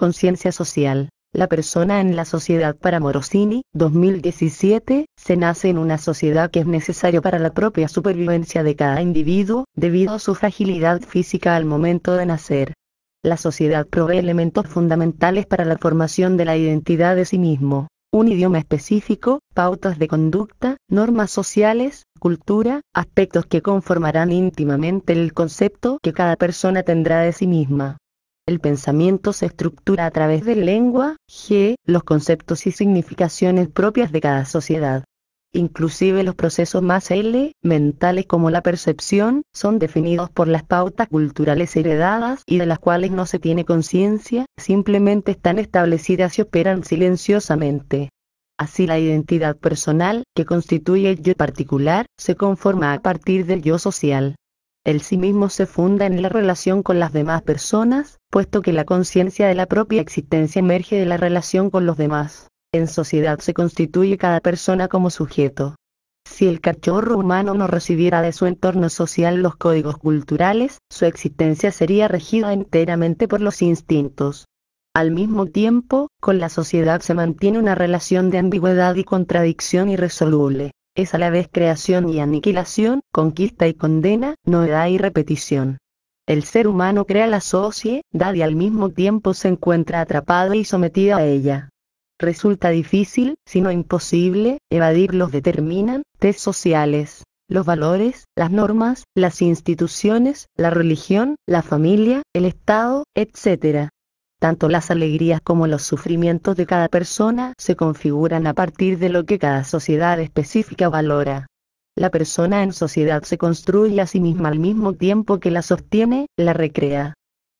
Conciencia social. La persona en la sociedad para Morosini, 2017, se nace en una sociedad que es necesario para la propia supervivencia de cada individuo, debido a su fragilidad física al momento de nacer. La sociedad provee elementos fundamentales para la formación de la identidad de sí mismo, un idioma específico, pautas de conducta, normas sociales, cultura, aspectos que conformarán íntimamente el concepto que cada persona tendrá de sí misma. El pensamiento se estructura a través de lengua, g, los conceptos y significaciones propias de cada sociedad. Inclusive los procesos más L, mentales como la percepción, son definidos por las pautas culturales heredadas y de las cuales no se tiene conciencia, simplemente están establecidas y operan silenciosamente. Así la identidad personal, que constituye el yo particular, se conforma a partir del yo social. El sí mismo se funda en la relación con las demás personas, puesto que la conciencia de la propia existencia emerge de la relación con los demás. En sociedad se constituye cada persona como sujeto. Si el cachorro humano no recibiera de su entorno social los códigos culturales, su existencia sería regida enteramente por los instintos. Al mismo tiempo, con la sociedad se mantiene una relación de ambigüedad y contradicción irresoluble. Es a la vez creación y aniquilación, conquista y condena, novedad y repetición. El ser humano crea la sociedad y al mismo tiempo se encuentra atrapado y sometido a ella. Resulta difícil, si no imposible, evadir los determinantes sociales, los valores, las normas, las instituciones, la religión, la familia, el Estado, etc. Tanto las alegrías como los sufrimientos de cada persona se configuran a partir de lo que cada sociedad específica valora. La persona en sociedad se construye a sí misma al mismo tiempo que la sostiene, la recrea.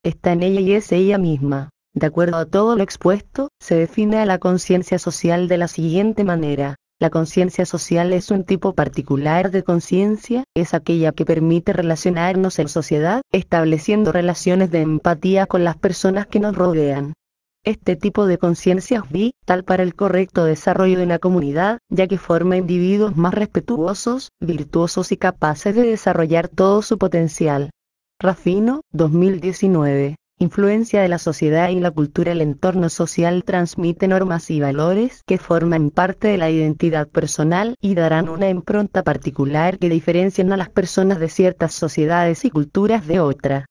Está en ella y es ella misma. De acuerdo a todo lo expuesto, se define a la conciencia social de la siguiente manera. La conciencia social es un tipo particular de conciencia, es aquella que permite relacionarnos en sociedad, estableciendo relaciones de empatía con las personas que nos rodean. Este tipo de conciencia es vital para el correcto desarrollo de una comunidad, ya que forma individuos más respetuosos, virtuosos y capaces de desarrollar todo su potencial. Rafino, 2019. Influencia de la sociedad y la cultura El entorno social transmite normas y valores que forman parte de la identidad personal y darán una impronta particular que diferencian a las personas de ciertas sociedades y culturas de otra.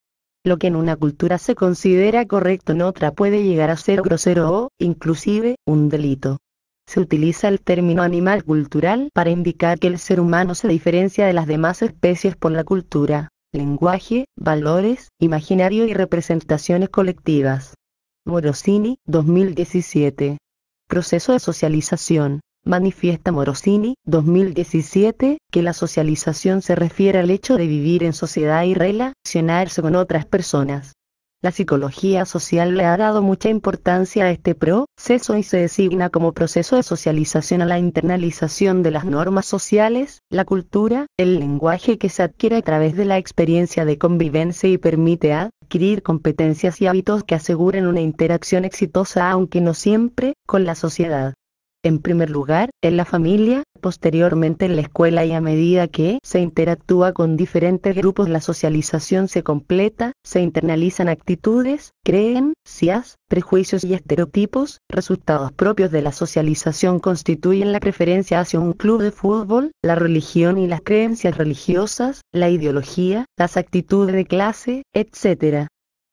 Lo que en una cultura se considera correcto en otra puede llegar a ser grosero o, inclusive, un delito. Se utiliza el término animal cultural para indicar que el ser humano se diferencia de las demás especies por la cultura, lenguaje, valores, imaginario y representaciones colectivas. Morosini, 2017. Proceso de socialización. Manifiesta Morosini, 2017, que la socialización se refiere al hecho de vivir en sociedad y relacionarse con otras personas. La psicología social le ha dado mucha importancia a este proceso y se designa como proceso de socialización a la internalización de las normas sociales, la cultura, el lenguaje que se adquiere a través de la experiencia de convivencia y permite adquirir competencias y hábitos que aseguren una interacción exitosa aunque no siempre, con la sociedad en primer lugar, en la familia, posteriormente en la escuela y a medida que se interactúa con diferentes grupos la socialización se completa, se internalizan actitudes, creencias, prejuicios y estereotipos, resultados propios de la socialización constituyen la preferencia hacia un club de fútbol, la religión y las creencias religiosas, la ideología, las actitudes de clase, etc.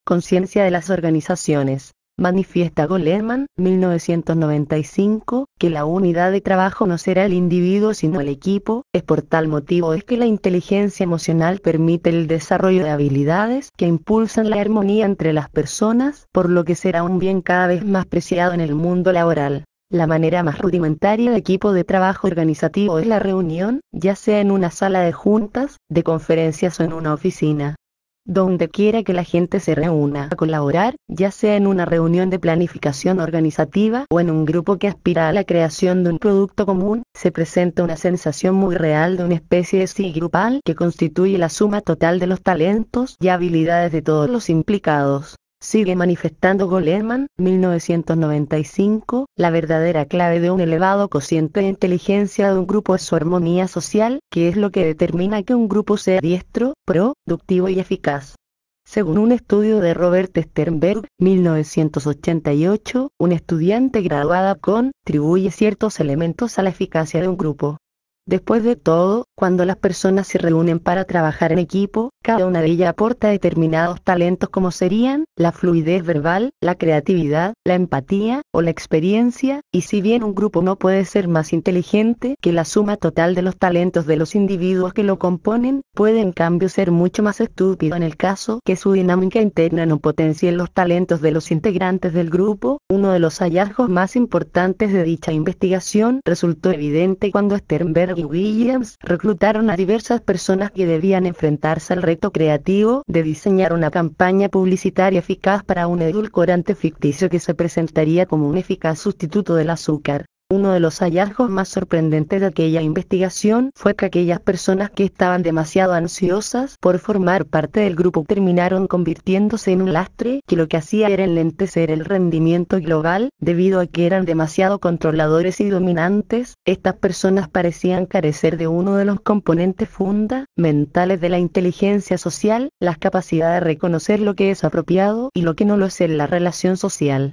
Conciencia de las organizaciones. Manifiesta Goleman, 1995, que la unidad de trabajo no será el individuo sino el equipo, es por tal motivo es que la inteligencia emocional permite el desarrollo de habilidades que impulsan la armonía entre las personas, por lo que será un bien cada vez más preciado en el mundo laboral. La manera más rudimentaria de equipo de trabajo organizativo es la reunión, ya sea en una sala de juntas, de conferencias o en una oficina donde quiera que la gente se reúna a colaborar, ya sea en una reunión de planificación organizativa o en un grupo que aspira a la creación de un producto común, se presenta una sensación muy real de una especie de sí grupal que constituye la suma total de los talentos y habilidades de todos los implicados. Sigue manifestando Goleman, 1995, la verdadera clave de un elevado cociente de inteligencia de un grupo es su armonía social, que es lo que determina que un grupo sea diestro, productivo y eficaz. Según un estudio de Robert Sternberg, 1988, un estudiante graduada con atribuye ciertos elementos a la eficacia de un grupo. Después de todo, cuando las personas se reúnen para trabajar en equipo, cada una de ellas aporta determinados talentos como serían la fluidez verbal, la creatividad, la empatía o la experiencia, y si bien un grupo no puede ser más inteligente que la suma total de los talentos de los individuos que lo componen, puede en cambio ser mucho más estúpido en el caso que su dinámica interna no potencie los talentos de los integrantes del grupo. Uno de los hallazgos más importantes de dicha investigación resultó evidente cuando Sternberg y Williams reclutaron a diversas personas que debían enfrentarse al reto creativo de diseñar una campaña publicitaria eficaz para un edulcorante ficticio que se presentaría como un eficaz sustituto del azúcar. Uno de los hallazgos más sorprendentes de aquella investigación fue que aquellas personas que estaban demasiado ansiosas por formar parte del grupo terminaron convirtiéndose en un lastre que lo que hacía era enlentecer el rendimiento global, debido a que eran demasiado controladores y dominantes, estas personas parecían carecer de uno de los componentes fundamentales de la inteligencia social, las capacidades de reconocer lo que es apropiado y lo que no lo es en la relación social.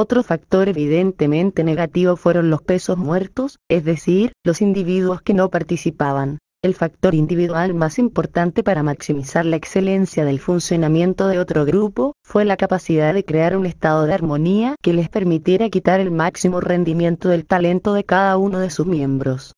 Otro factor evidentemente negativo fueron los pesos muertos, es decir, los individuos que no participaban. El factor individual más importante para maximizar la excelencia del funcionamiento de otro grupo fue la capacidad de crear un estado de armonía que les permitiera quitar el máximo rendimiento del talento de cada uno de sus miembros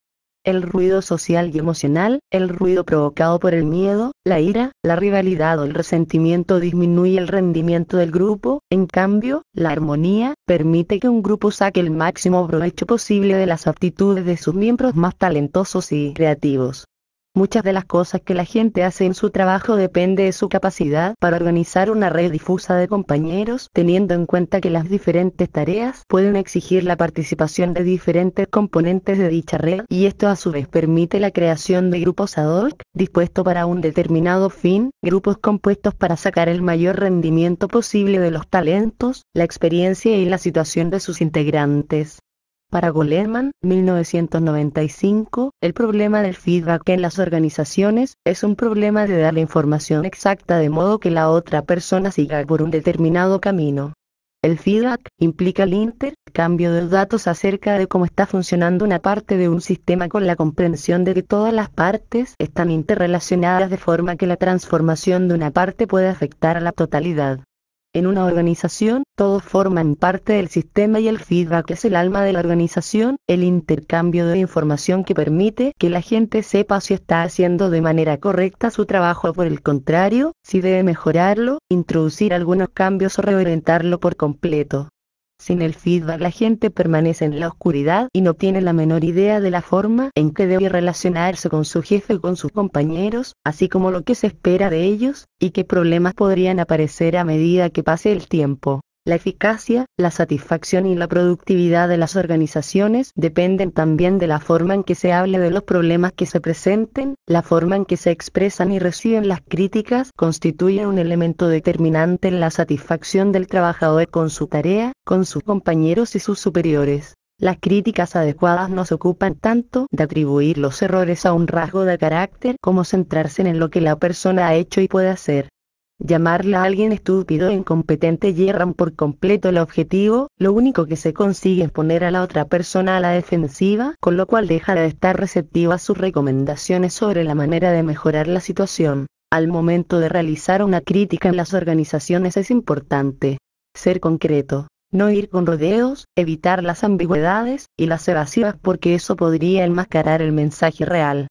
el ruido social y emocional, el ruido provocado por el miedo, la ira, la rivalidad o el resentimiento disminuye el rendimiento del grupo, en cambio, la armonía permite que un grupo saque el máximo provecho posible de las aptitudes de sus miembros más talentosos y creativos. Muchas de las cosas que la gente hace en su trabajo depende de su capacidad para organizar una red difusa de compañeros, teniendo en cuenta que las diferentes tareas pueden exigir la participación de diferentes componentes de dicha red, y esto a su vez permite la creación de grupos ad hoc, dispuestos para un determinado fin, grupos compuestos para sacar el mayor rendimiento posible de los talentos, la experiencia y la situación de sus integrantes. Para Goleman, 1995, el problema del feedback en las organizaciones es un problema de dar la información exacta de modo que la otra persona siga por un determinado camino. El feedback implica el intercambio de datos acerca de cómo está funcionando una parte de un sistema con la comprensión de que todas las partes están interrelacionadas de forma que la transformación de una parte puede afectar a la totalidad. En una organización, todos forman parte del sistema y el feedback es el alma de la organización, el intercambio de información que permite que la gente sepa si está haciendo de manera correcta su trabajo o por el contrario, si debe mejorarlo, introducir algunos cambios o reorientarlo por completo. Sin el feedback la gente permanece en la oscuridad y no tiene la menor idea de la forma en que debe relacionarse con su jefe o con sus compañeros, así como lo que se espera de ellos, y qué problemas podrían aparecer a medida que pase el tiempo. La eficacia, la satisfacción y la productividad de las organizaciones dependen también de la forma en que se hable de los problemas que se presenten, la forma en que se expresan y reciben las críticas constituyen un elemento determinante en la satisfacción del trabajador con su tarea, con sus compañeros y sus superiores. Las críticas adecuadas no ocupan tanto de atribuir los errores a un rasgo de carácter como centrarse en lo que la persona ha hecho y puede hacer. Llamarla a alguien estúpido e incompetente hierran por completo el objetivo, lo único que se consigue es poner a la otra persona a la defensiva, con lo cual deja de estar receptiva a sus recomendaciones sobre la manera de mejorar la situación. Al momento de realizar una crítica en las organizaciones es importante ser concreto, no ir con rodeos, evitar las ambigüedades y las evasivas porque eso podría enmascarar el mensaje real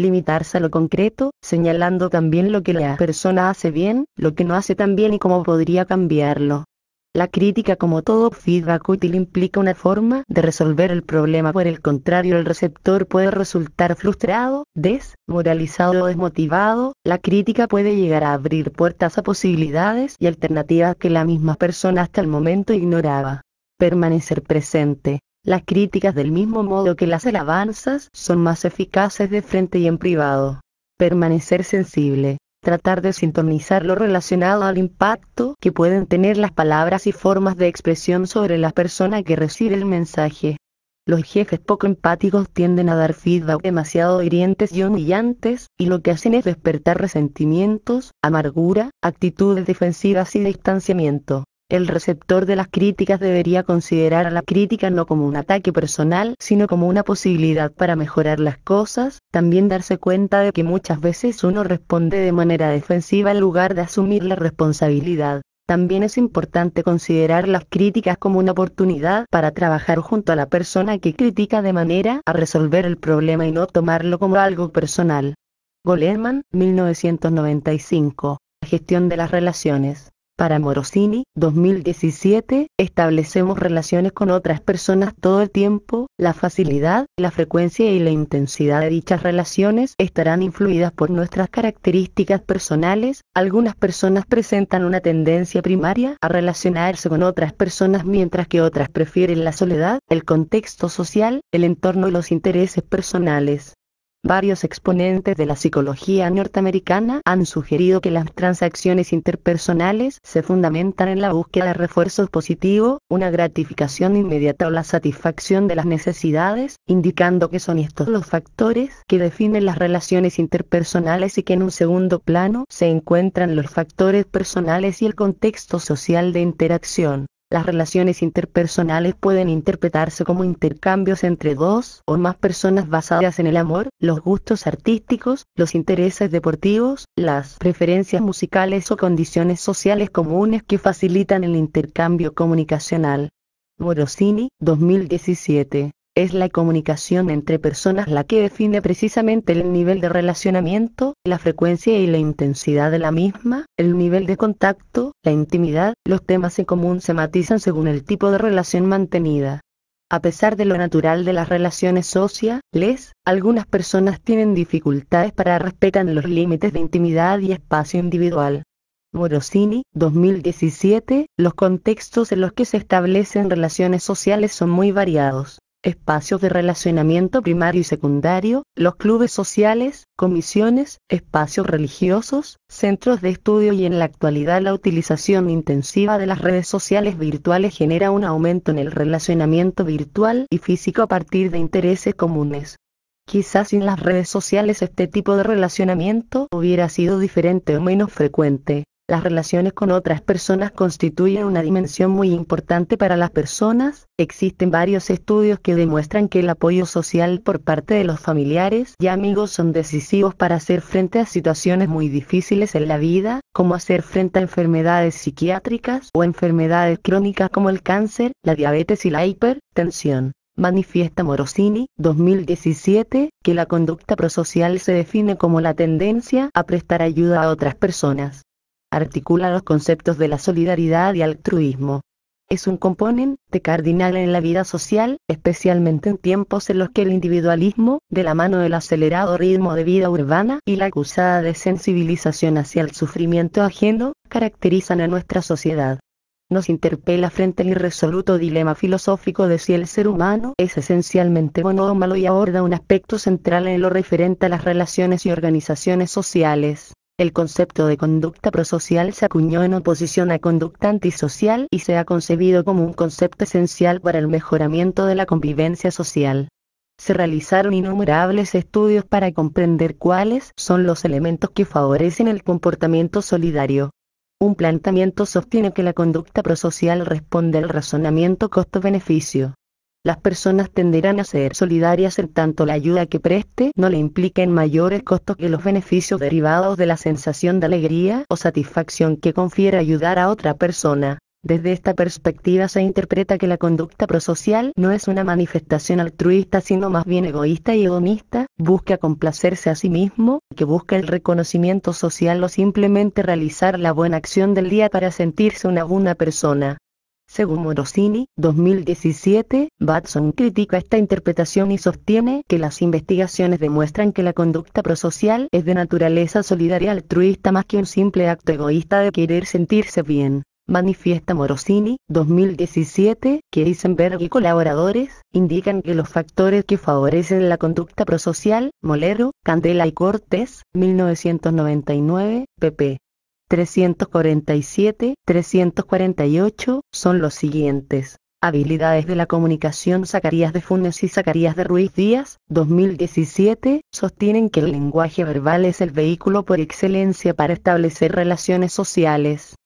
limitarse a lo concreto, señalando también lo que la persona hace bien, lo que no hace tan bien y cómo podría cambiarlo. La crítica como todo feedback útil implica una forma de resolver el problema, por el contrario el receptor puede resultar frustrado, desmoralizado o desmotivado, la crítica puede llegar a abrir puertas a posibilidades y alternativas que la misma persona hasta el momento ignoraba. Permanecer presente. Las críticas del mismo modo que las alabanzas son más eficaces de frente y en privado. Permanecer sensible. Tratar de sintonizar lo relacionado al impacto que pueden tener las palabras y formas de expresión sobre la persona que recibe el mensaje. Los jefes poco empáticos tienden a dar feedback demasiado hirientes y humillantes, y lo que hacen es despertar resentimientos, amargura, actitudes defensivas y distanciamiento. El receptor de las críticas debería considerar a la crítica no como un ataque personal, sino como una posibilidad para mejorar las cosas, también darse cuenta de que muchas veces uno responde de manera defensiva en lugar de asumir la responsabilidad. También es importante considerar las críticas como una oportunidad para trabajar junto a la persona que critica de manera a resolver el problema y no tomarlo como algo personal. Goleman, 1995. Gestión de las relaciones. Para Morosini, 2017, establecemos relaciones con otras personas todo el tiempo, la facilidad, la frecuencia y la intensidad de dichas relaciones estarán influidas por nuestras características personales. Algunas personas presentan una tendencia primaria a relacionarse con otras personas mientras que otras prefieren la soledad, el contexto social, el entorno y los intereses personales. Varios exponentes de la psicología norteamericana han sugerido que las transacciones interpersonales se fundamentan en la búsqueda de refuerzos positivos, una gratificación inmediata o la satisfacción de las necesidades, indicando que son estos los factores que definen las relaciones interpersonales y que en un segundo plano se encuentran los factores personales y el contexto social de interacción. Las relaciones interpersonales pueden interpretarse como intercambios entre dos o más personas basadas en el amor, los gustos artísticos, los intereses deportivos, las preferencias musicales o condiciones sociales comunes que facilitan el intercambio comunicacional. Morosini, 2017 es la comunicación entre personas la que define precisamente el nivel de relacionamiento, la frecuencia y la intensidad de la misma, el nivel de contacto, la intimidad, los temas en común se matizan según el tipo de relación mantenida. A pesar de lo natural de las relaciones sociales, algunas personas tienen dificultades para respetar los límites de intimidad y espacio individual. Morosini, 2017, los contextos en los que se establecen relaciones sociales son muy variados espacios de relacionamiento primario y secundario, los clubes sociales, comisiones, espacios religiosos, centros de estudio y en la actualidad la utilización intensiva de las redes sociales virtuales genera un aumento en el relacionamiento virtual y físico a partir de intereses comunes. Quizás sin las redes sociales este tipo de relacionamiento hubiera sido diferente o menos frecuente. Las relaciones con otras personas constituyen una dimensión muy importante para las personas. Existen varios estudios que demuestran que el apoyo social por parte de los familiares y amigos son decisivos para hacer frente a situaciones muy difíciles en la vida, como hacer frente a enfermedades psiquiátricas o enfermedades crónicas como el cáncer, la diabetes y la hipertensión. Manifiesta Morosini, 2017, que la conducta prosocial se define como la tendencia a prestar ayuda a otras personas articula los conceptos de la solidaridad y altruismo. Es un componente cardinal en la vida social, especialmente en tiempos en los que el individualismo, de la mano del acelerado ritmo de vida urbana y la acusada desensibilización hacia el sufrimiento ajeno, caracterizan a nuestra sociedad. Nos interpela frente al irresoluto dilema filosófico de si el ser humano es esencialmente bueno y aborda un aspecto central en lo referente a las relaciones y organizaciones sociales. El concepto de conducta prosocial se acuñó en oposición a conducta antisocial y se ha concebido como un concepto esencial para el mejoramiento de la convivencia social. Se realizaron innumerables estudios para comprender cuáles son los elementos que favorecen el comportamiento solidario. Un planteamiento sostiene que la conducta prosocial responde al razonamiento costo-beneficio las personas tenderán a ser solidarias en tanto la ayuda que preste no le impliquen mayores costos que los beneficios derivados de la sensación de alegría o satisfacción que confiere ayudar a otra persona. Desde esta perspectiva se interpreta que la conducta prosocial no es una manifestación altruista sino más bien egoísta y hedonista, busca complacerse a sí mismo, que busca el reconocimiento social o simplemente realizar la buena acción del día para sentirse una buena persona. Según Morosini, 2017, Batson critica esta interpretación y sostiene que las investigaciones demuestran que la conducta prosocial es de naturaleza solidaria altruista más que un simple acto egoísta de querer sentirse bien. Manifiesta Morosini, 2017, que Eisenberg y colaboradores indican que los factores que favorecen la conducta prosocial, Molero, Candela y Cortés, 1999, pp. 347, 348 son los siguientes. Habilidades de la comunicación Zacarías de Funes y Zacarías de Ruiz Díaz, 2017, sostienen que el lenguaje verbal es el vehículo por excelencia para establecer relaciones sociales.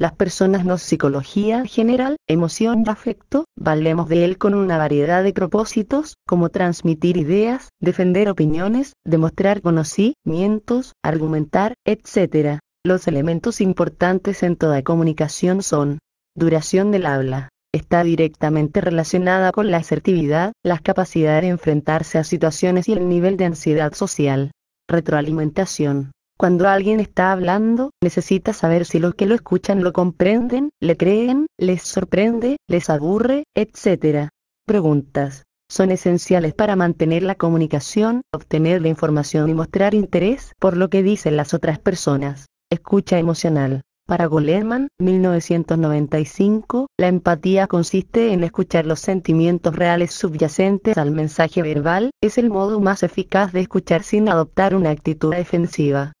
Las personas no psicología general, emoción y afecto, valemos de él con una variedad de propósitos, como transmitir ideas, defender opiniones, demostrar conocimientos, argumentar, etc. Los elementos importantes en toda comunicación son duración del habla. Está directamente relacionada con la asertividad, las capacidades de enfrentarse a situaciones y el nivel de ansiedad social. Retroalimentación. Cuando alguien está hablando, necesita saber si los que lo escuchan lo comprenden, le creen, les sorprende, les aburre, etc. Preguntas. Son esenciales para mantener la comunicación, obtener la información y mostrar interés por lo que dicen las otras personas. Escucha emocional. Para Goleman, 1995, la empatía consiste en escuchar los sentimientos reales subyacentes al mensaje verbal, es el modo más eficaz de escuchar sin adoptar una actitud defensiva.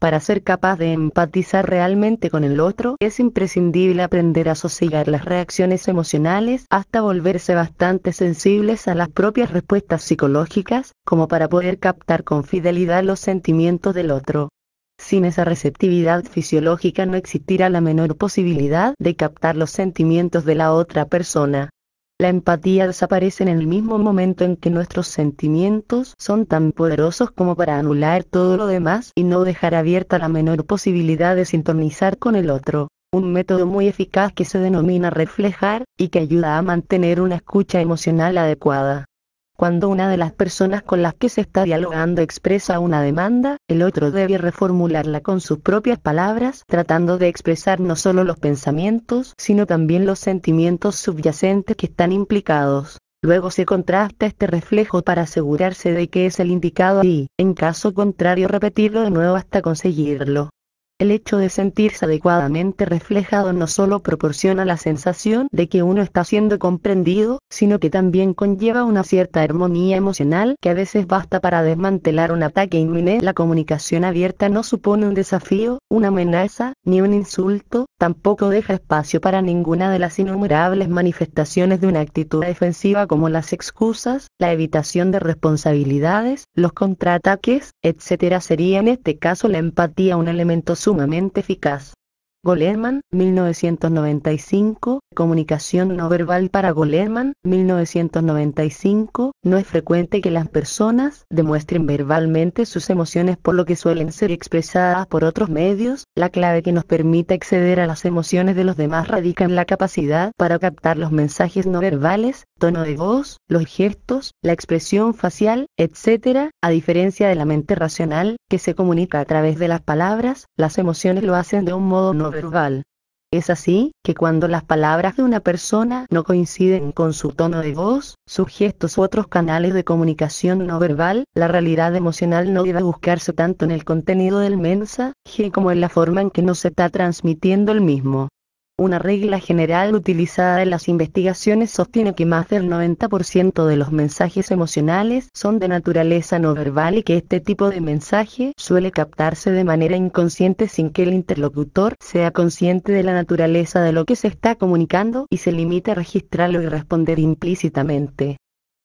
Para ser capaz de empatizar realmente con el otro, es imprescindible aprender a sosegar las reacciones emocionales hasta volverse bastante sensibles a las propias respuestas psicológicas, como para poder captar con fidelidad los sentimientos del otro. Sin esa receptividad fisiológica no existirá la menor posibilidad de captar los sentimientos de la otra persona. La empatía desaparece en el mismo momento en que nuestros sentimientos son tan poderosos como para anular todo lo demás y no dejar abierta la menor posibilidad de sintonizar con el otro. Un método muy eficaz que se denomina reflejar y que ayuda a mantener una escucha emocional adecuada. Cuando una de las personas con las que se está dialogando expresa una demanda, el otro debe reformularla con sus propias palabras, tratando de expresar no solo los pensamientos, sino también los sentimientos subyacentes que están implicados. Luego se contrasta este reflejo para asegurarse de que es el indicado y, en caso contrario, repetirlo de nuevo hasta conseguirlo. El hecho de sentirse adecuadamente reflejado no solo proporciona la sensación de que uno está siendo comprendido, sino que también conlleva una cierta armonía emocional que a veces basta para desmantelar un ataque inminente. La comunicación abierta no supone un desafío, una amenaza, ni un insulto, tampoco deja espacio para ninguna de las innumerables manifestaciones de una actitud defensiva como las excusas, la evitación de responsabilidades, los contraataques, etc. Sería en este caso la empatía un elemento sumamente eficaz. Goleman, 1995, Comunicación no verbal para Goleman, 1995, no es frecuente que las personas demuestren verbalmente sus emociones por lo que suelen ser expresadas por otros medios, la clave que nos permite acceder a las emociones de los demás radica en la capacidad para captar los mensajes no verbales, tono de voz, los gestos, la expresión facial, etc., a diferencia de la mente racional, que se comunica a través de las palabras, las emociones lo hacen de un modo no verbal. Es así que cuando las palabras de una persona no coinciden con su tono de voz, sus gestos u otros canales de comunicación no verbal, la realidad emocional no debe buscarse tanto en el contenido del mensaje como en la forma en que no se está transmitiendo el mismo. Una regla general utilizada en las investigaciones sostiene que más del 90% de los mensajes emocionales son de naturaleza no verbal y que este tipo de mensaje suele captarse de manera inconsciente sin que el interlocutor sea consciente de la naturaleza de lo que se está comunicando y se limite a registrarlo y responder implícitamente.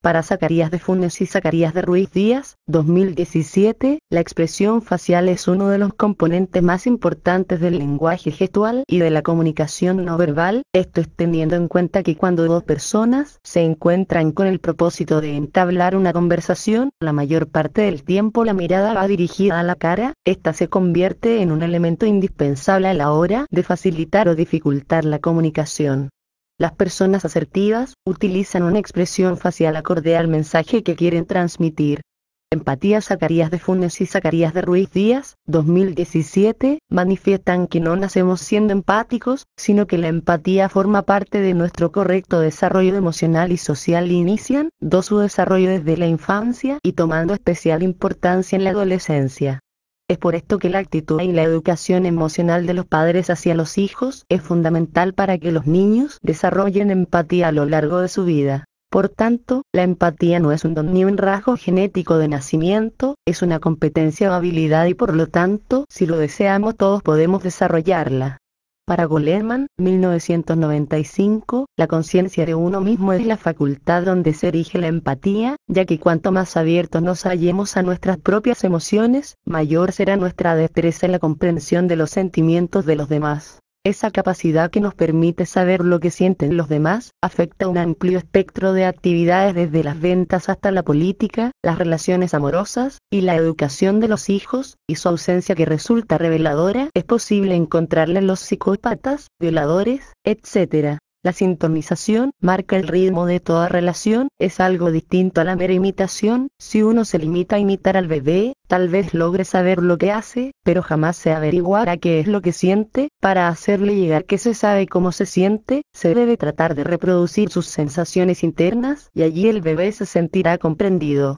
Para Zacarías de Funes y Zacarías de Ruiz Díaz, 2017, la expresión facial es uno de los componentes más importantes del lenguaje gestual y de la comunicación no verbal, esto es teniendo en cuenta que cuando dos personas se encuentran con el propósito de entablar una conversación, la mayor parte del tiempo la mirada va dirigida a la cara, esta se convierte en un elemento indispensable a la hora de facilitar o dificultar la comunicación. Las personas asertivas utilizan una expresión facial acorde al mensaje que quieren transmitir. Empatía Zacarías de Funes y Zacarías de Ruiz Díaz, 2017, manifiestan que no nacemos siendo empáticos, sino que la empatía forma parte de nuestro correcto desarrollo emocional y social y inician, dos su desarrollo desde la infancia y tomando especial importancia en la adolescencia. Es por esto que la actitud y la educación emocional de los padres hacia los hijos es fundamental para que los niños desarrollen empatía a lo largo de su vida. Por tanto, la empatía no es un don ni un rasgo genético de nacimiento, es una competencia o habilidad y por lo tanto, si lo deseamos todos podemos desarrollarla. Para Goleman, 1995, la conciencia de uno mismo es la facultad donde se erige la empatía, ya que cuanto más abiertos nos hallemos a nuestras propias emociones, mayor será nuestra destreza en la comprensión de los sentimientos de los demás. Esa capacidad que nos permite saber lo que sienten los demás afecta un amplio espectro de actividades desde las ventas hasta la política, las relaciones amorosas y la educación de los hijos, y su ausencia que resulta reveladora es posible encontrarla en los psicópatas, violadores, etc. La sintonización marca el ritmo de toda relación, es algo distinto a la mera imitación, si uno se limita a imitar al bebé, tal vez logre saber lo que hace, pero jamás se averiguará qué es lo que siente, para hacerle llegar que se sabe cómo se siente, se debe tratar de reproducir sus sensaciones internas, y allí el bebé se sentirá comprendido.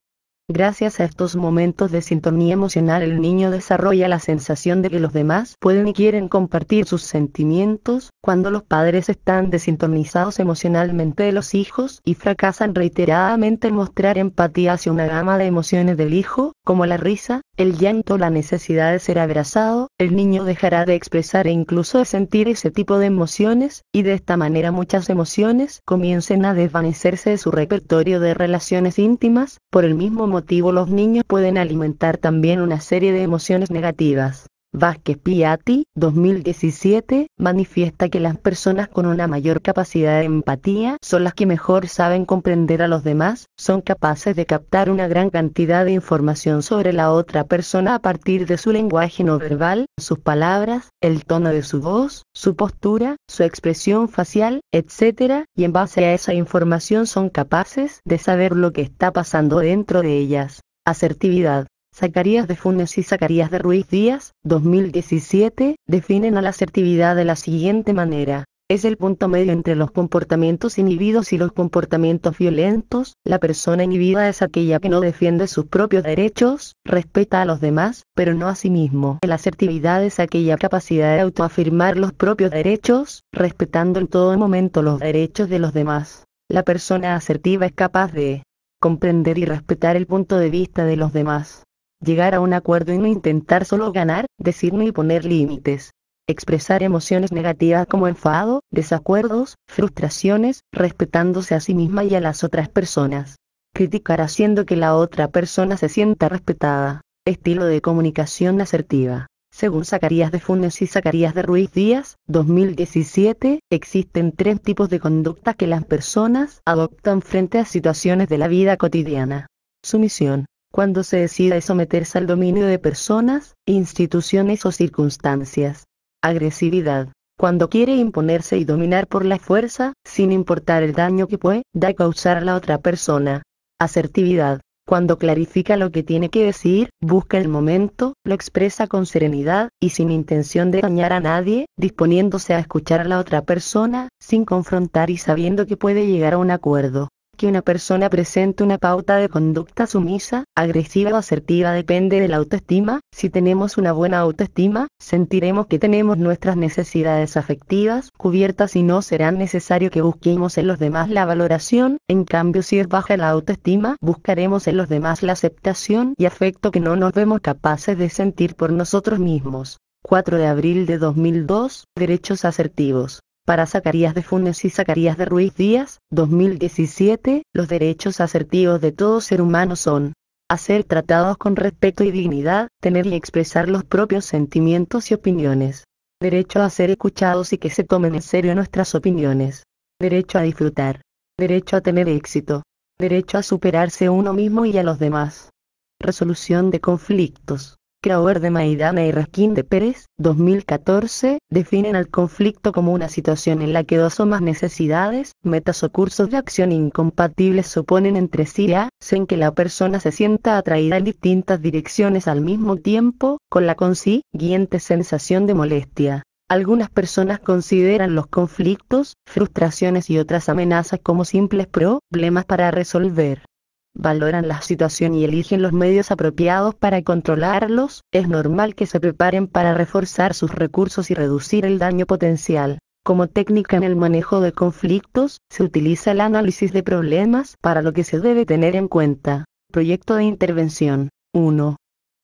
Gracias a estos momentos de sintonía emocional el niño desarrolla la sensación de que los demás pueden y quieren compartir sus sentimientos, cuando los padres están desintonizados emocionalmente de los hijos y fracasan reiteradamente en mostrar empatía hacia una gama de emociones del hijo, como la risa, el llanto, la necesidad de ser abrazado, el niño dejará de expresar e incluso de sentir ese tipo de emociones, y de esta manera muchas emociones comiencen a desvanecerse de su repertorio de relaciones íntimas, por el mismo motivo los niños pueden alimentar también una serie de emociones negativas. Vázquez Piatti, 2017, manifiesta que las personas con una mayor capacidad de empatía son las que mejor saben comprender a los demás, son capaces de captar una gran cantidad de información sobre la otra persona a partir de su lenguaje no verbal, sus palabras, el tono de su voz, su postura, su expresión facial, etc., y en base a esa información son capaces de saber lo que está pasando dentro de ellas. Asertividad. Zacarías de Funes y Zacarías de Ruiz Díaz, 2017, definen a la asertividad de la siguiente manera. Es el punto medio entre los comportamientos inhibidos y los comportamientos violentos. La persona inhibida es aquella que no defiende sus propios derechos, respeta a los demás, pero no a sí mismo. La asertividad es aquella capacidad de autoafirmar los propios derechos, respetando en todo momento los derechos de los demás. La persona asertiva es capaz de comprender y respetar el punto de vista de los demás. Llegar a un acuerdo y no intentar solo ganar, decir y poner límites. Expresar emociones negativas como enfado, desacuerdos, frustraciones, respetándose a sí misma y a las otras personas. Criticar haciendo que la otra persona se sienta respetada. Estilo de comunicación asertiva. Según Zacarías de Funes y Zacarías de Ruiz Díaz, 2017, existen tres tipos de conducta que las personas adoptan frente a situaciones de la vida cotidiana. Sumisión, cuando se decide someterse al dominio de personas, instituciones o circunstancias. Agresividad. Cuando quiere imponerse y dominar por la fuerza, sin importar el daño que pueda causar a la otra persona. Asertividad. Cuando clarifica lo que tiene que decir, busca el momento, lo expresa con serenidad y sin intención de dañar a nadie, disponiéndose a escuchar a la otra persona, sin confrontar y sabiendo que puede llegar a un acuerdo. Que una persona presente una pauta de conducta sumisa, agresiva o asertiva depende de la autoestima. Si tenemos una buena autoestima, sentiremos que tenemos nuestras necesidades afectivas cubiertas y no será necesario que busquemos en los demás la valoración. En cambio, si es baja la autoestima, buscaremos en los demás la aceptación y afecto que no nos vemos capaces de sentir por nosotros mismos. 4 de abril de 2002, Derechos asertivos para Zacarías de Funes y Zacarías de Ruiz Díaz, 2017, los derechos asertivos de todo ser humano son a ser tratados con respeto y dignidad, tener y expresar los propios sentimientos y opiniones. Derecho a ser escuchados y que se tomen en serio nuestras opiniones. Derecho a disfrutar. Derecho a tener éxito. Derecho a superarse uno mismo y a los demás. Resolución de conflictos. Crowder de Maidana y Raskin de Pérez, 2014, definen al conflicto como una situación en la que dos o más necesidades, metas o cursos de acción incompatibles suponen entre sí y hacen que la persona se sienta atraída en distintas direcciones al mismo tiempo, con la consiguiente sensación de molestia. Algunas personas consideran los conflictos, frustraciones y otras amenazas como simples problemas para resolver valoran la situación y eligen los medios apropiados para controlarlos, es normal que se preparen para reforzar sus recursos y reducir el daño potencial. Como técnica en el manejo de conflictos, se utiliza el análisis de problemas para lo que se debe tener en cuenta. Proyecto de intervención 1.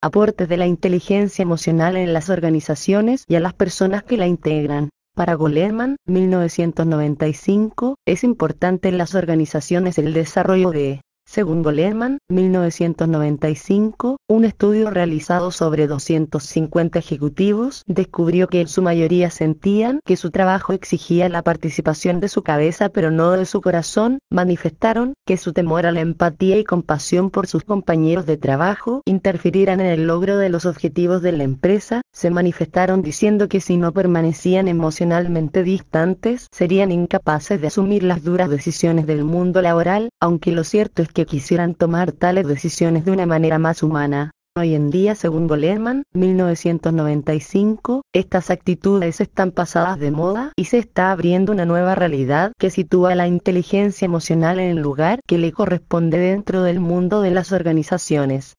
Aportes de la inteligencia emocional en las organizaciones y a las personas que la integran. Para Goleman, 1995, es importante en las organizaciones el desarrollo de según Goleman, 1995, un estudio realizado sobre 250 ejecutivos descubrió que en su mayoría sentían que su trabajo exigía la participación de su cabeza pero no de su corazón, manifestaron que su temor a la empatía y compasión por sus compañeros de trabajo interfirieran en el logro de los objetivos de la empresa, se manifestaron diciendo que si no permanecían emocionalmente distantes serían incapaces de asumir las duras decisiones del mundo laboral, aunque lo cierto es que quisieran tomar tales decisiones de una manera más humana. Hoy en día, según Goleman, 1995, estas actitudes están pasadas de moda y se está abriendo una nueva realidad que sitúa a la inteligencia emocional en el lugar que le corresponde dentro del mundo de las organizaciones.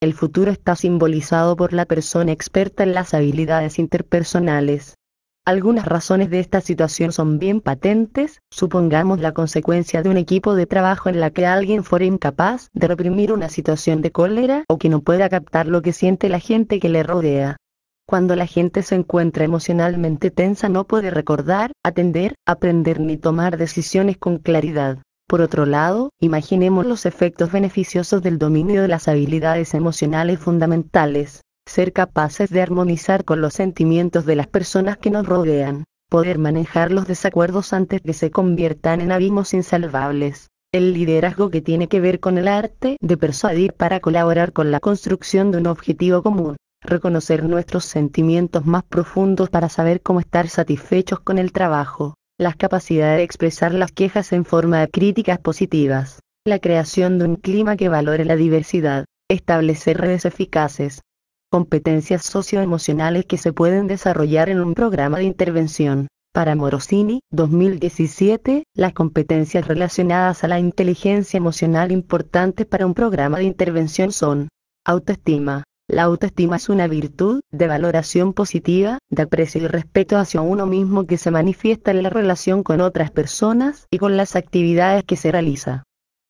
El futuro está simbolizado por la persona experta en las habilidades interpersonales. Algunas razones de esta situación son bien patentes, supongamos la consecuencia de un equipo de trabajo en la que alguien fuera incapaz de reprimir una situación de cólera o que no pueda captar lo que siente la gente que le rodea. Cuando la gente se encuentra emocionalmente tensa no puede recordar, atender, aprender ni tomar decisiones con claridad. Por otro lado, imaginemos los efectos beneficiosos del dominio de las habilidades emocionales fundamentales ser capaces de armonizar con los sentimientos de las personas que nos rodean, poder manejar los desacuerdos antes que se conviertan en abismos insalvables. El liderazgo que tiene que ver con el arte de persuadir para colaborar con la construcción de un objetivo común, reconocer nuestros sentimientos más profundos para saber cómo estar satisfechos con el trabajo, la capacidad de expresar las quejas en forma de críticas positivas, la creación de un clima que valore la diversidad, establecer redes eficaces, competencias socioemocionales que se pueden desarrollar en un programa de intervención. Para Morosini, 2017, las competencias relacionadas a la inteligencia emocional importantes para un programa de intervención son autoestima. La autoestima es una virtud de valoración positiva, de aprecio y respeto hacia uno mismo que se manifiesta en la relación con otras personas y con las actividades que se realiza.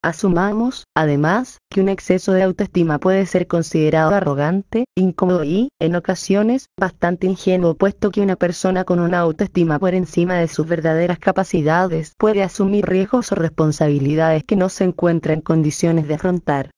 Asumamos, además, que un exceso de autoestima puede ser considerado arrogante, incómodo y, en ocasiones, bastante ingenuo puesto que una persona con una autoestima por encima de sus verdaderas capacidades puede asumir riesgos o responsabilidades que no se encuentra en condiciones de afrontar.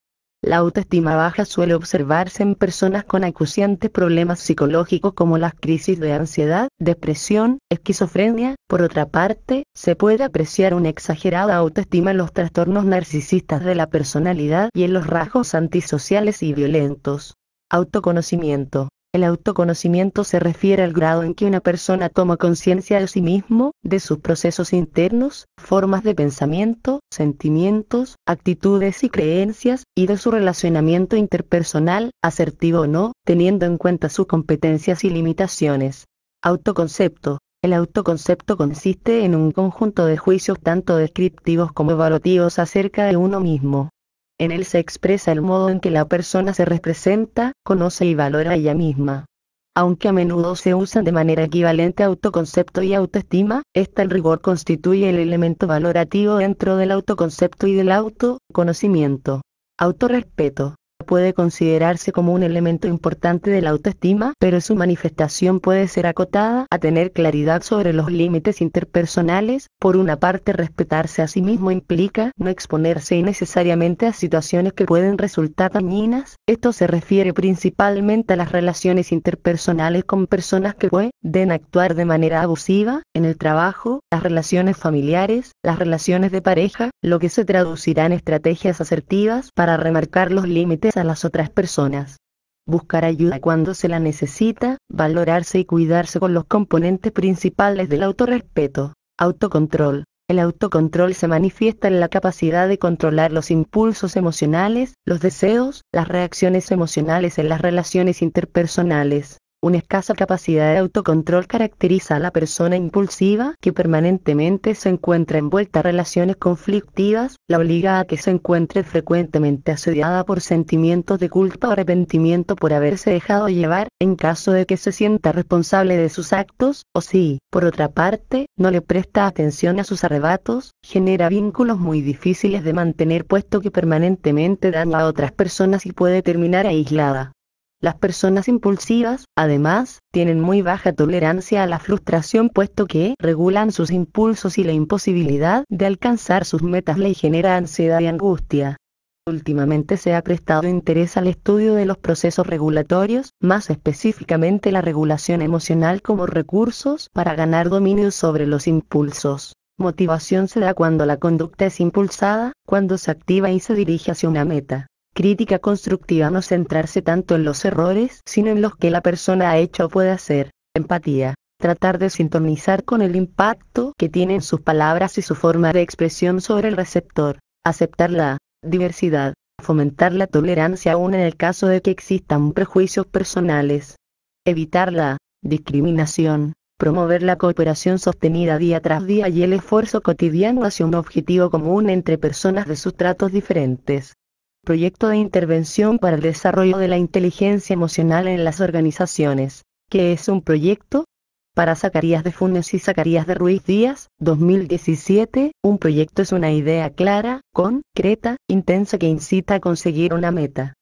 La autoestima baja suele observarse en personas con acuciantes problemas psicológicos como las crisis de ansiedad, depresión, esquizofrenia. Por otra parte, se puede apreciar una exagerada autoestima en los trastornos narcisistas de la personalidad y en los rasgos antisociales y violentos. Autoconocimiento. El autoconocimiento se refiere al grado en que una persona toma conciencia de sí mismo, de sus procesos internos, formas de pensamiento, sentimientos, actitudes y creencias, y de su relacionamiento interpersonal, asertivo o no, teniendo en cuenta sus competencias y limitaciones. Autoconcepto. El autoconcepto consiste en un conjunto de juicios tanto descriptivos como evaluativos acerca de uno mismo. En él se expresa el modo en que la persona se representa, conoce y valora a ella misma. Aunque a menudo se usan de manera equivalente autoconcepto y autoestima, esta en rigor constituye el elemento valorativo dentro del autoconcepto y del autoconocimiento. Autorespeto puede considerarse como un elemento importante de la autoestima, pero su manifestación puede ser acotada a tener claridad sobre los límites interpersonales. Por una parte, respetarse a sí mismo implica no exponerse innecesariamente a situaciones que pueden resultar dañinas. Esto se refiere principalmente a las relaciones interpersonales con personas que pueden actuar de manera abusiva, en el trabajo, las relaciones familiares, las relaciones de pareja, lo que se traducirá en estrategias asertivas para remarcar los límites a las otras personas. Buscar ayuda cuando se la necesita, valorarse y cuidarse con los componentes principales del autorrespeto. Autocontrol. El autocontrol se manifiesta en la capacidad de controlar los impulsos emocionales, los deseos, las reacciones emocionales en las relaciones interpersonales. Una escasa capacidad de autocontrol caracteriza a la persona impulsiva que permanentemente se encuentra envuelta en relaciones conflictivas, la obliga a que se encuentre frecuentemente asediada por sentimientos de culpa o arrepentimiento por haberse dejado llevar, en caso de que se sienta responsable de sus actos, o si, por otra parte, no le presta atención a sus arrebatos, genera vínculos muy difíciles de mantener puesto que permanentemente daña a otras personas y puede terminar aislada. Las personas impulsivas, además, tienen muy baja tolerancia a la frustración puesto que regulan sus impulsos y la imposibilidad de alcanzar sus metas le genera ansiedad y angustia. Últimamente se ha prestado interés al estudio de los procesos regulatorios, más específicamente la regulación emocional como recursos para ganar dominio sobre los impulsos. Motivación se da cuando la conducta es impulsada, cuando se activa y se dirige hacia una meta. Crítica constructiva no centrarse tanto en los errores, sino en los que la persona ha hecho o puede hacer. Empatía. Tratar de sintonizar con el impacto que tienen sus palabras y su forma de expresión sobre el receptor. Aceptar la diversidad. Fomentar la tolerancia aún en el caso de que existan prejuicios personales. Evitar la discriminación. Promover la cooperación sostenida día tras día y el esfuerzo cotidiano hacia un objetivo común entre personas de sustratos diferentes proyecto de intervención para el desarrollo de la inteligencia emocional en las organizaciones, ¿Qué es un proyecto para Zacarías de Funes y Zacarías de Ruiz Díaz, 2017, un proyecto es una idea clara, concreta, intensa que incita a conseguir una meta.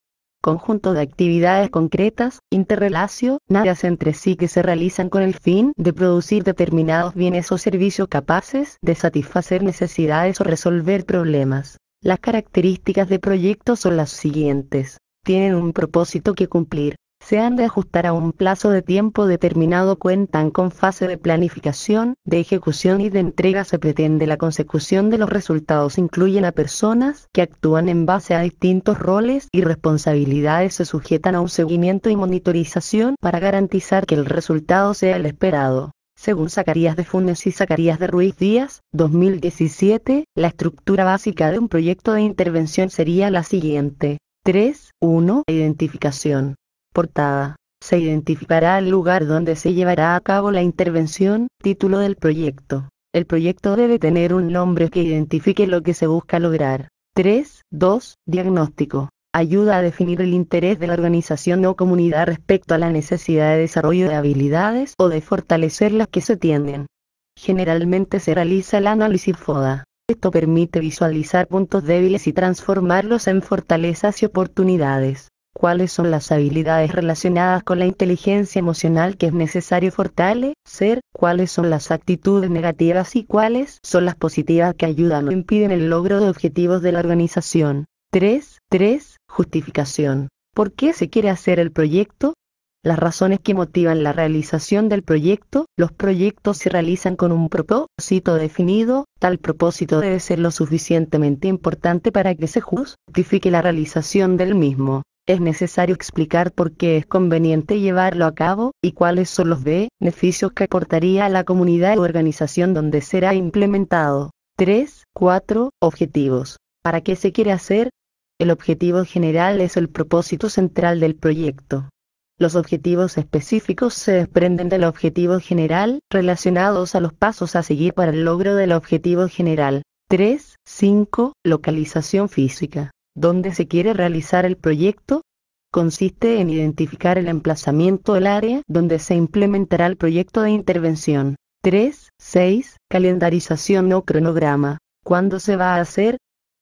Conjunto de actividades concretas, interrelacionadas entre sí que se realizan con el fin de producir determinados bienes o servicios capaces de satisfacer necesidades o resolver problemas. Las características de proyectos son las siguientes. Tienen un propósito que cumplir. Se han de ajustar a un plazo de tiempo determinado. Cuentan con fase de planificación, de ejecución y de entrega. Se pretende la consecución de los resultados. Incluyen a personas que actúan en base a distintos roles y responsabilidades. Se sujetan a un seguimiento y monitorización para garantizar que el resultado sea el esperado. Según Zacarías de Funes y Zacarías de Ruiz Díaz, 2017, la estructura básica de un proyecto de intervención sería la siguiente. 3. 1. Identificación. Portada. Se identificará el lugar donde se llevará a cabo la intervención, título del proyecto. El proyecto debe tener un nombre que identifique lo que se busca lograr. 3. 2. Diagnóstico ayuda a definir el interés de la organización o comunidad respecto a la necesidad de desarrollo de habilidades o de fortalecer las que se tienden. Generalmente se realiza el análisis FODA. Esto permite visualizar puntos débiles y transformarlos en fortalezas y oportunidades. ¿Cuáles son las habilidades relacionadas con la inteligencia emocional que es necesario fortalecer? ¿Cuáles son las actitudes negativas y cuáles son las positivas que ayudan o impiden el logro de objetivos de la organización? 3. 3. Justificación. ¿Por qué se quiere hacer el proyecto? Las razones que motivan la realización del proyecto, los proyectos se realizan con un propósito definido, tal propósito debe ser lo suficientemente importante para que se justifique la realización del mismo. Es necesario explicar por qué es conveniente llevarlo a cabo y cuáles son los beneficios que aportaría a la comunidad o organización donde será implementado. 3. 4. Objetivos. ¿Para qué se quiere hacer? El objetivo general es el propósito central del proyecto. Los objetivos específicos se desprenden del objetivo general relacionados a los pasos a seguir para el logro del objetivo general. 3. 5. Localización física. ¿Dónde se quiere realizar el proyecto? Consiste en identificar el emplazamiento el área donde se implementará el proyecto de intervención. 3. 6. Calendarización o cronograma. ¿Cuándo se va a hacer?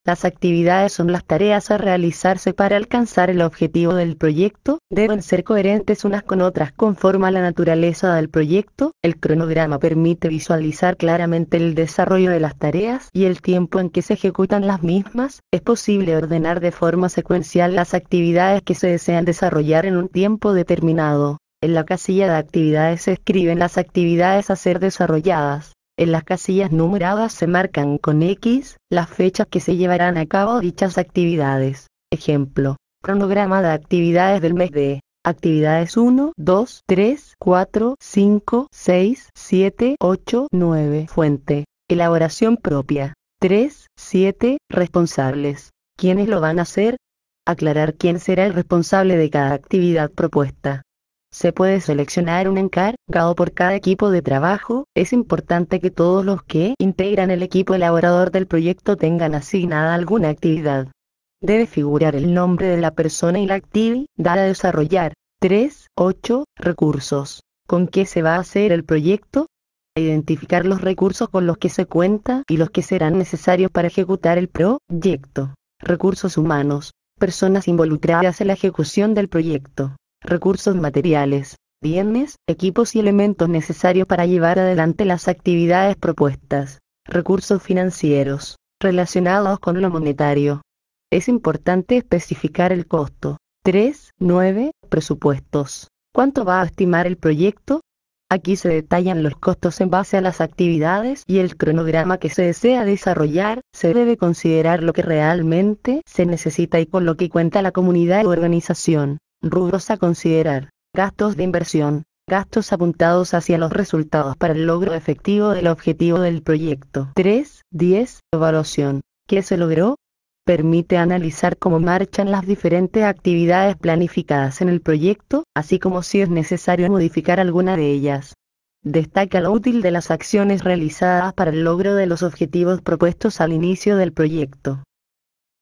Las actividades son las tareas a realizarse para alcanzar el objetivo del proyecto, deben ser coherentes unas con otras conforme a la naturaleza del proyecto, el cronograma permite visualizar claramente el desarrollo de las tareas y el tiempo en que se ejecutan las mismas, es posible ordenar de forma secuencial las actividades que se desean desarrollar en un tiempo determinado. En la casilla de actividades se escriben las actividades a ser desarrolladas. En las casillas numeradas se marcan con X las fechas que se llevarán a cabo dichas actividades. Ejemplo, cronograma de actividades del mes de actividades 1, 2, 3, 4, 5, 6, 7, 8, 9. Fuente, elaboración propia. 3, 7, responsables. ¿Quiénes lo van a hacer? Aclarar quién será el responsable de cada actividad propuesta. Se puede seleccionar un encargado por cada equipo de trabajo, es importante que todos los que integran el equipo elaborador del proyecto tengan asignada alguna actividad. Debe figurar el nombre de la persona y la actividad a desarrollar. 3. 8. Recursos. ¿Con qué se va a hacer el proyecto? Identificar los recursos con los que se cuenta y los que serán necesarios para ejecutar el proyecto. Recursos humanos. Personas involucradas en la ejecución del proyecto recursos materiales, bienes, equipos y elementos necesarios para llevar adelante las actividades propuestas, recursos financieros, relacionados con lo monetario. Es importante especificar el costo. 3. 9. Presupuestos. ¿Cuánto va a estimar el proyecto? Aquí se detallan los costos en base a las actividades y el cronograma que se desea desarrollar. Se debe considerar lo que realmente se necesita y con lo que cuenta la comunidad o organización. Rubros a considerar. Gastos de inversión. Gastos apuntados hacia los resultados para el logro efectivo del objetivo del proyecto. 3. 10. Evaluación. ¿Qué se logró? Permite analizar cómo marchan las diferentes actividades planificadas en el proyecto, así como si es necesario modificar alguna de ellas. Destaca lo útil de las acciones realizadas para el logro de los objetivos propuestos al inicio del proyecto.